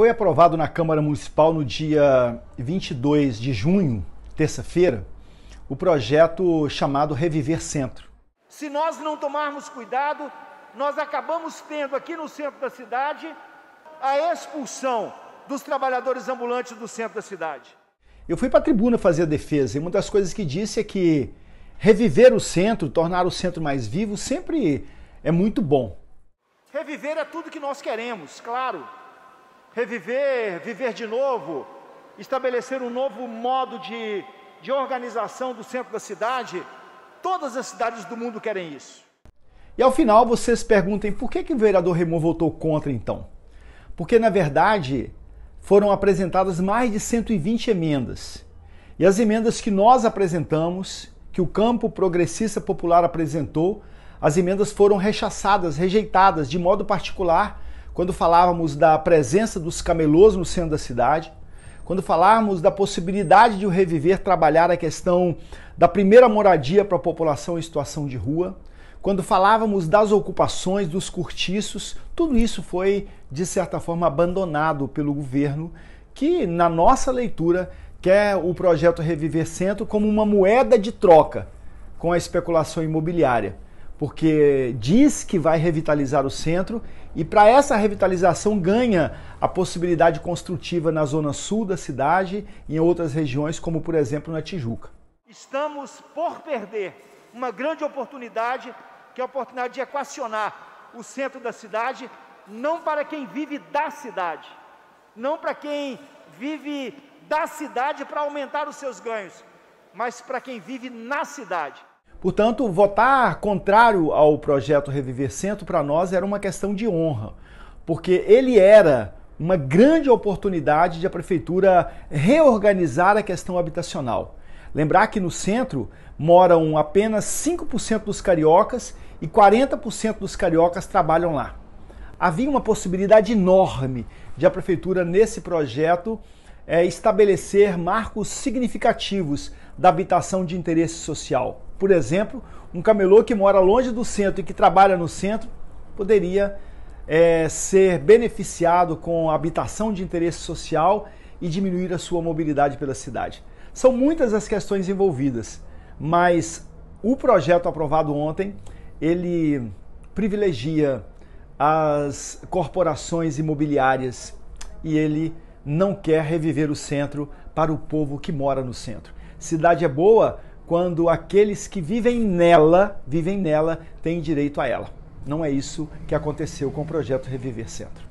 foi aprovado na Câmara Municipal no dia 22 de junho, terça-feira, o projeto chamado Reviver Centro. Se nós não tomarmos cuidado, nós acabamos tendo aqui no centro da cidade a expulsão dos trabalhadores ambulantes do centro da cidade. Eu fui para a tribuna fazer a defesa e uma das coisas que disse é que reviver o centro, tornar o centro mais vivo, sempre é muito bom. Reviver é tudo que nós queremos, claro reviver, viver de novo, estabelecer um novo modo de, de organização do centro da cidade. Todas as cidades do mundo querem isso. E ao final vocês perguntem por que, que o vereador Remon votou contra então? Porque na verdade foram apresentadas mais de 120 emendas. E as emendas que nós apresentamos, que o campo progressista popular apresentou, as emendas foram rechaçadas, rejeitadas de modo particular quando falávamos da presença dos camelôs no centro da cidade, quando falarmos da possibilidade de o reviver, trabalhar a questão da primeira moradia para a população em situação de rua, quando falávamos das ocupações, dos cortiços, tudo isso foi, de certa forma, abandonado pelo governo, que, na nossa leitura, quer o projeto Reviver Centro como uma moeda de troca com a especulação imobiliária porque diz que vai revitalizar o centro e para essa revitalização ganha a possibilidade construtiva na zona sul da cidade e em outras regiões, como por exemplo na Tijuca. Estamos por perder uma grande oportunidade, que é a oportunidade de equacionar o centro da cidade, não para quem vive da cidade, não para quem vive da cidade para aumentar os seus ganhos, mas para quem vive na cidade. Portanto, votar contrário ao projeto Reviver Centro para nós era uma questão de honra, porque ele era uma grande oportunidade de a prefeitura reorganizar a questão habitacional. Lembrar que no centro moram apenas 5% dos cariocas e 40% dos cariocas trabalham lá. Havia uma possibilidade enorme de a prefeitura, nesse projeto, é, estabelecer marcos significativos da habitação de interesse social por exemplo, um camelô que mora longe do centro e que trabalha no centro poderia é, ser beneficiado com habitação de interesse social e diminuir a sua mobilidade pela cidade. São muitas as questões envolvidas, mas o projeto aprovado ontem, ele privilegia as corporações imobiliárias e ele não quer reviver o centro para o povo que mora no centro. Cidade é boa quando aqueles que vivem nela, vivem nela, têm direito a ela. Não é isso que aconteceu com o projeto Reviver Centro.